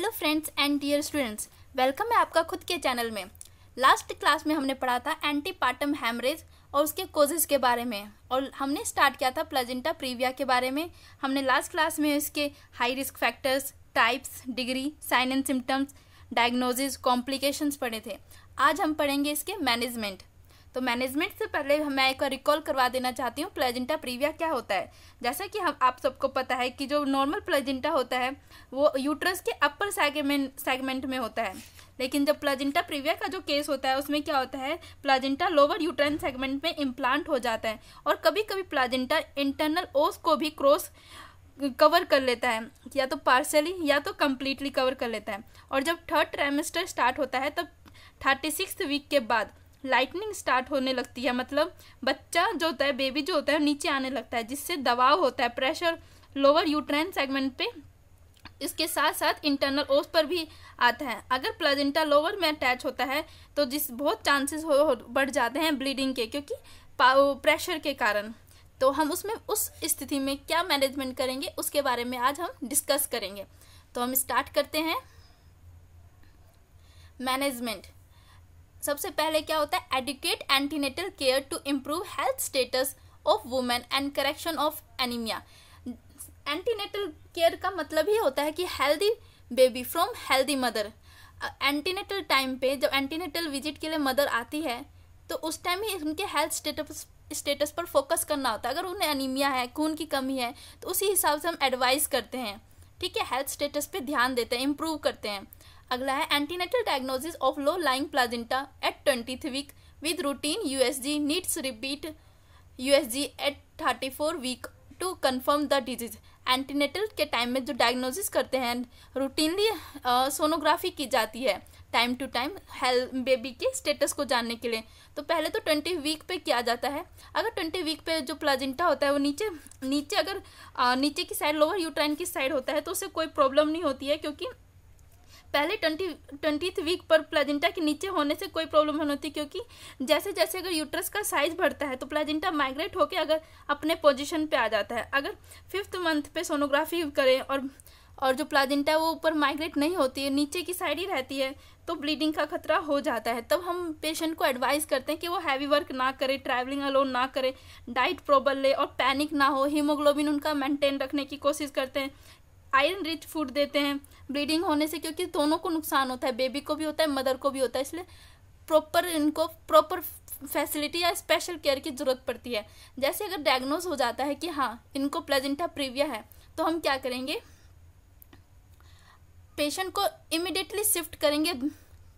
hello friends and dear students welcome है आपका खुद के चैनल में लास्ट क्लास में हमने पढ़ा था एंटी पार्टम हैमरेज और उसके कोजेज के बारे में और हमने स्टार्ट किया था प्लेजेंटा प्रीविया के बारे में हमने लास्ट क्लास में इसके high risk factors types degree sign and symptoms diagnoses complications पढ़े थे आज हम पढ़ेंगे इसके मैनेजमेंट तो मैनेजमेंट से पहले मैं एक बार रिकॉल करवा देना चाहती हूँ प्लेजेंटा प्रीविया क्या होता है जैसा कि हम आप सबको पता है कि जो नॉर्मल प्लेजेंटा होता है वो यूट्रस के अपर सेगमेंट सेगमेंट में होता है लेकिन जब प्लाजेंटा प्रीविया का जो केस होता है उसमें क्या होता है प्लाजेंटा लोअर यूट्राइन सेगमेंट में इम्प्लांट हो जाता है और कभी कभी प्लाजेंटा इंटरनल ओस को भी क्रॉस कवर कर लेता है या तो पार्शली या तो कम्प्लीटली कवर कर लेता है और जब थर्ड ट्रेमेस्टर स्टार्ट होता है तब थर्टी सिक्स वीक के बाद लाइटनिंग स्टार्ट होने लगती है मतलब बच्चा जो होता है बेबी जो होता है नीचे आने लगता है जिससे दबाव होता है प्रेशर लोअर यूट्राइन सेगमेंट पे इसके साथ साथ इंटरनल ओस पर भी आता है अगर प्लाजेंटा लोअर में अटैच होता है तो जिस बहुत चांसेस हो, हो बढ़ जाते हैं ब्लीडिंग के क्योंकि प्रेशर के कारण तो हम उसमें उस स्थिति में क्या मैनेजमेंट करेंगे उसके बारे में आज हम डिस्कस करेंगे तो हम स्टार्ट करते हैं मैनेजमेंट सबसे पहले क्या होता है adequate antenatal care to improve health status of women and correction of anaemia antenatal care का मतलब ही होता है कि healthy baby from healthy mother antenatal time पे जब एंटीनेटल विजिट के लिए मदर आती है तो उस टाइम ही उनके हेल्थ स्टेटस स्टेटस पर फोकस करना होता है अगर उन्हें अनिमिया है खून की कमी है तो उसी हिसाब से हम एडवाइस करते हैं ठीक है हेल्थ स्टेटस पे ध्यान देते हैं इम्प्रूव करते हैं अगला है antenatal diagnosis of low lying placenta at twenty week with routine USG needs repeat USG at thirty four week to confirm the disease antenatal के टाइम में जो डायग्नोसिस करते हैं रूटीनली सोनोग्राफी की जाती है time to time health baby के status को जानने के लिए तो पहले तो ट्वेंटी वीक पे किया जाता है अगर ट्वेंटी वीक पे जो प्लाजेंटा होता है वो नीचे नीचे अगर आ, नीचे की साइड लोअर यूट्राइन की साइड होता है तो उसे कोई प्रॉब्लम नहीं होती है क्योंकि पहले ट्वेंटी ट्वेंटी वीक पर प्लेजेंटा के नीचे होने से कोई प्रॉब्लम नहीं होती क्योंकि जैसे जैसे अगर यूट्रस का साइज बढ़ता है तो प्लेजेंटा माइग्रेट होकर अगर अपने पोजिशन पर आ जाता है अगर फिफ्थ मंथ पर सोनोग्राफी करें और और जो प्लाजेंटा है वो ऊपर माइग्रेट नहीं होती है नीचे की साइड ही रहती है तो ब्लीडिंग का खतरा हो जाता है तब हम पेशेंट को एडवाइस करते हैं कि वो हैवी वर्क ना करे ट्रैवलिंग अलोन ना करे डाइट प्रॉपर ले और पैनिक ना हो हीमोग्लोबिन उनका मेंटेन रखने की कोशिश करते हैं आयरन रिच फूड देते हैं ब्लीडिंग होने से क्योंकि दोनों को नुकसान होता है बेबी को भी होता है मदर को भी होता है इसलिए प्रॉपर इनको प्रॉपर फैसिलिटी या स्पेशल केयर की ज़रूरत पड़ती है जैसे अगर डायग्नोज हो जाता है कि हाँ इनको प्लेजेंटा प्रीविया है तो हम क्या करेंगे पेशेंट को इमिडिएटली शिफ्ट करेंगे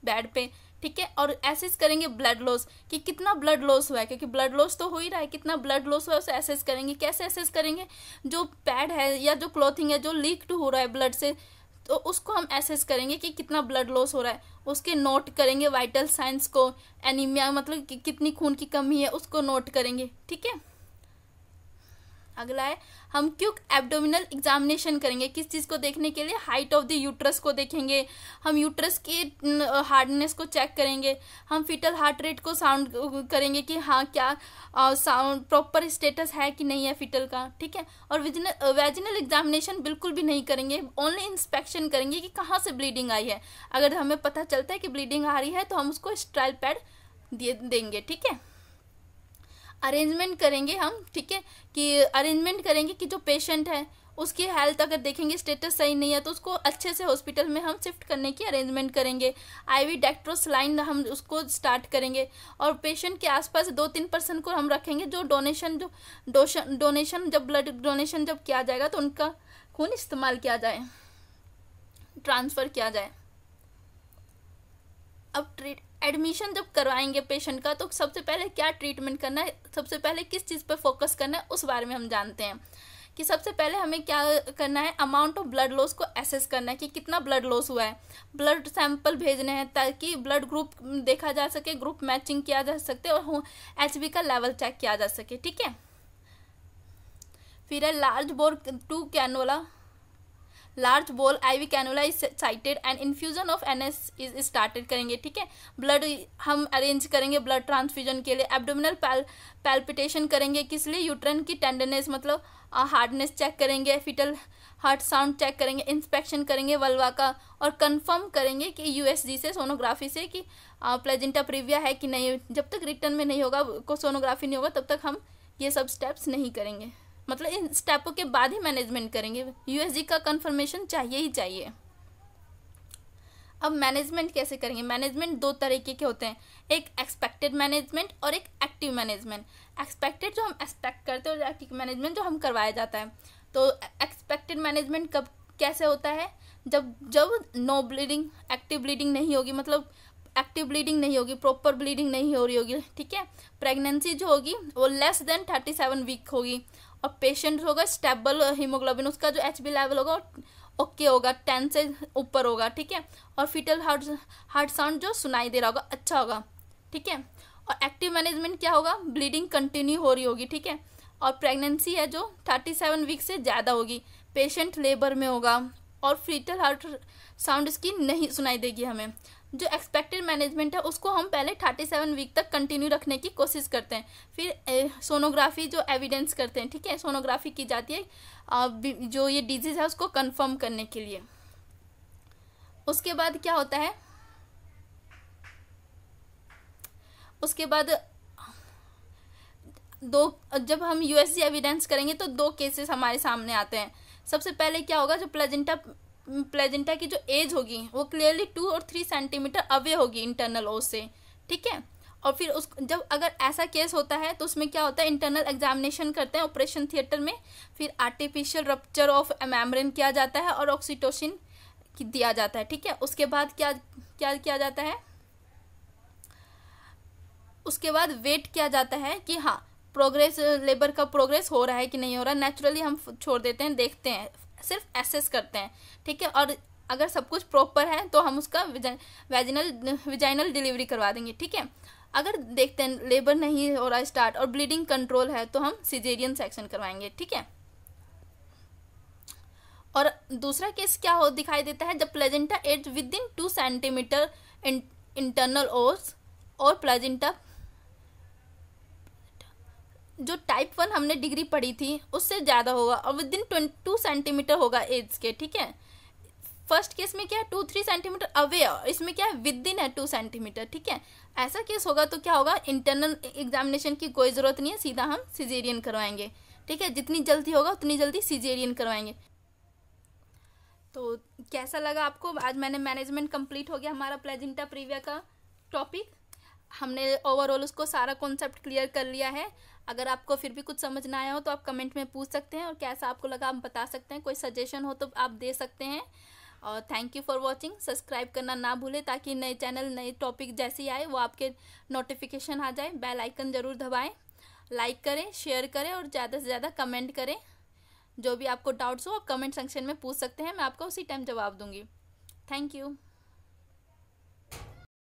बेड पे ठीक है और एसेस करेंगे ब्लड लॉस कि कितना ब्लड लॉस हुआ है क्योंकि ब्लड लॉस तो हो ही रहा है कितना ब्लड लॉस हुआ है उसे एसेस करेंगे कैसे एसेस करेंगे जो पैड है या जो क्लॉथिंग है जो लीक्ड हो रहा है ब्लड से तो उसको हम एसेस करेंगे कि कितना ब्लड लॉस हो रहा है उसके नोट करेंगे वाइटल साइंस को एनीमिया मतलब कि कितनी खून की कमी है उसको नोट करेंगे ठीक है अगला है हम क्यूक एब्डोमिनल एग्जामिनेशन करेंगे किस चीज़ को देखने के लिए हाइट ऑफ द यूट्रस को देखेंगे हम यूट्रस की हार्डनेस को चेक करेंगे हम फिटल हार्ट रेट को साउंड करेंगे कि हाँ क्या साउंड प्रॉपर स्टेटस है कि नहीं है फिटल का ठीक है और वेजिनल एग्जामिनेशन बिल्कुल भी नहीं करेंगे ओनली इंस्पेक्शन करेंगे कि कहाँ से ब्लीडिंग आई है अगर हमें पता चलता है कि ब्लीडिंग आ रही है तो हम उसको स्ट्राइल पैड दे देंगे ठीक है अरेंजमेंट करेंगे हम ठीक है कि अरेंजमेंट करेंगे कि जो पेशेंट है उसकी हेल्थ अगर देखेंगे स्टेटस सही नहीं है तो उसको अच्छे से हॉस्पिटल में हम शिफ्ट करने की अरेंजमेंट करेंगे आईवी डेक्ट्रोसलाइन हम उसको स्टार्ट करेंगे और पेशेंट के आसपास दो तीन पर्सन को हम रखेंगे जो डोनेशन जो डोशन डोनेशन जब ब्लड डोनेशन जब किया जाएगा तो उनका खून इस्तेमाल किया जाए ट्रांसफ़र किया जाए अब ट्रीट एडमिशन जब करवाएंगे पेशेंट का तो सबसे पहले क्या ट्रीटमेंट करना है सबसे पहले किस चीज़ पर फोकस करना है उस बारे में हम जानते हैं कि सबसे पहले हमें क्या करना है अमाउंट ऑफ ब्लड लॉस को एसेस करना है कि कितना ब्लड लॉस हुआ है ब्लड सैंपल भेजने हैं ताकि ब्लड ग्रुप देखा जा सके ग्रुप मैचिंग किया जा सकते और एच का लेवल चेक किया जा सके ठीक है फिर है large bore two cannula large bore V cannula is sited and infusion of N S is started करेंगे ठीक है ब्लड हम अरेंज करेंगे ब्लड ट्रांसफ्यूजन के लिए एबडोमिनल पैल्पिटेशन करेंगे किस लिए यूट्रन की टेंडरनेस मतलब हार्डनेस uh, चेक करेंगे फिटल हार्ट साउंड चेक करेंगे इंस्पेक्शन करेंगे वल्वा का और कंफर्म करेंगे कि यूएसजी से सोनोग्राफी से कि प्लेजेंटा uh, प्रिविया है कि नहीं जब तक रिटर्न में नहीं होगा को सोनोग्राफी नहीं होगा तब तक हम ये सब स्टेप्स नहीं करेंगे मतलब इन स्टेपों के बाद ही मैनेजमेंट करेंगे यूएसजी का कंफर्मेशन चाहिए ही चाहिए अब मैनेजमेंट कैसे करेंगे मैनेजमेंट दो तरीके के होते हैं एक एक्सपेक्टेड मैनेजमेंट और एक एक्टिव मैनेजमेंट एक्सपेक्टेड जो हम एक्सपेक्ट करते हैं और एक्टिव मैनेजमेंट जो हम करवाया जाता है तो एक्सपेक्टेड मैनेजमेंट कब कैसे होता है जब जब नो ब्लीडिंग एक्टिव ब्लीडिंग नहीं होगी मतलब एक्टिव ब्लीडिंग नहीं होगी प्रॉपर ब्लीडिंग नहीं हो रही होगी ठीक है प्रेगनेंसी जो होगी वो less than thirty seven week होगी और पेशेंट होगा स्टेबल हीमोग्लोबिन उसका जो एच बी लेवल होगा ओके होगा टेन से ऊपर होगा ठीक है और फिटल हार्ट हार्ट साउंड जो सुनाई दे रहा होगा अच्छा होगा ठीक है और एक्टिव मैनेजमेंट क्या होगा ब्लीडिंग कंटिन्यू हो रही होगी ठीक है और प्रेगनेंसी है जो थर्टी सेवन वीक से ज़्यादा होगी पेशेंट लेबर में होगा और फिटल हार्ट साउंड इसकी नहीं सुनाई देगी हमें जो एक्सपेक्टेड मैनेजमेंट है उसको हम पहले थर्टी सेवन वीक तक कंटिन्यू रखने की कोशिश करते हैं फिर सोनोग्राफी जो एविडेंस करते हैं ठीक है सोनोग्राफी की जाती है जो ये डिजीज़ है उसको कंफर्म करने के लिए उसके बाद क्या होता है उसके बाद दो जब हम यूएसजी एविडेंस करेंगे तो दो केसेस हमारे सामने आते हैं सबसे पहले क्या होगा जो प्लेजेंटा प्लेजेंटा की जो एज होगी वो क्लियरली टू और थ्री सेंटीमीटर अवे होगी इंटरनल ओ से ठीक है और फिर उस जब अगर ऐसा केस होता है तो उसमें क्या होता है इंटरनल एग्जामिनेशन करते हैं ऑपरेशन थिएटर में फिर आर्टिफिशियल रप्चर ऑफ एमैमरिन किया जाता है और ऑक्सीटोसिन दिया जाता है ठीक है उसके बाद क्या क्या किया जाता है उसके बाद वेट किया जाता है कि हाँ प्रोग्रेस लेबर का प्रोग्रेस हो रहा है कि नहीं हो रहा नेचुरली हम छोड़ देते हैं देखते हैं सिर्फ एसेस करते हैं ठीक है और अगर सब कुछ प्रॉपर है तो हम उसका वेजिनल वेजाइनल डिलीवरी करवा देंगे ठीक है अगर देखते हैं लेबर नहीं हो रहा स्टार्ट और ब्लीडिंग कंट्रोल है तो हम सिजेरियन सेक्शन करवाएंगे ठीक है और दूसरा केस क्या हो दिखाई देता है जब placenta edge within two centimetre internal os और प्लेजेंटा जो टाइप वन हमने डिग्री पढ़ी थी उससे ज़्यादा होगा और within twenty two centimetre होगा एज के ठीक है फर्स्ट केस में क्या है टू थ्री सेंटीमीटर अवे और इसमें क्या है विद इन है टू सेंटीमीटर ठीक है ऐसा केस होगा तो क्या होगा इंटरनल एग्जामिनेशन की कोई ज़रूरत नहीं है सीधा हम सीजेरियन करवाएंगे ठीक है जितनी जल्दी होगा उतनी जल्दी सीजेरियन करवाएंगे तो कैसा लगा आपको आज मैंने मैनेजमेंट कंप्लीट हो गया हमारा प्लेजेंटा प्रीविया का टॉपिक हमने ओवरऑल उसको सारा कॉन्सेप्ट क्लियर कर लिया है अगर आपको फिर भी कुछ समझ ना आया हो तो आप कमेंट में पूछ सकते हैं और कैसा आपको लगा आप बता सकते हैं कोई सजेशन हो तो आप दे सकते हैं और thank you for watching subscribe करना ना भूलें ताकि नए चैनल नए टॉपिक जैसे आए वो आपके नोटिफिकेशन आ जाए बेल आइकन ज़रूर दबाएं लाइक करें शेयर करें और ज़्यादा से ज़्यादा कमेंट करें जो भी आपको डाउट्स हो आप कमेंट सेक्शन में पूछ सकते हैं मैं आपको उसी टाइम जवाब दूंगी थैंक यू